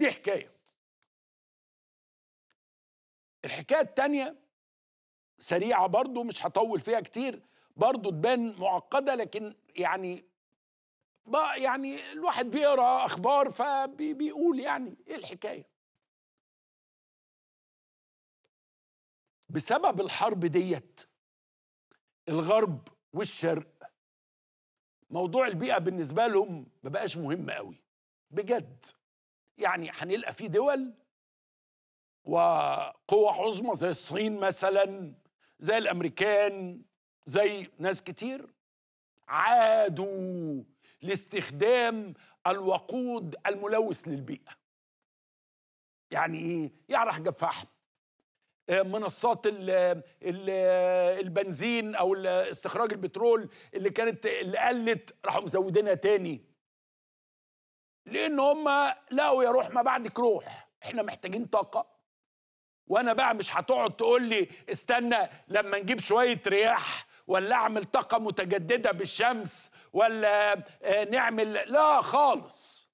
دي حكاية الحكاية التانية سريعة برضو مش هطول فيها كتير برضو تبان معقدة لكن يعني بقى يعني الواحد بيقرا اخبار فبيقول يعني ايه الحكايه بسبب الحرب ديت الغرب والشرق موضوع البيئه بالنسبه لهم ما بقاش مهم قوي بجد يعني هنلقى في دول وقوة عظمى زي الصين مثلا زي الأمريكان زي ناس كتير عادوا لاستخدام الوقود الملوث للبيئة يعني إيه؟ يعني حاجة فحم منصات الـ الـ البنزين او استخراج البترول اللي كانت اللي قلت راحوا مزودينها تاني لان ان هم لقوا يا روح ما بعدك روح احنا محتاجين طاقه وانا بقى مش هتقعد تقول لي استنى لما نجيب شويه رياح ولا اعمل طاقه متجدده بالشمس ولا آه، نعمل لا خالص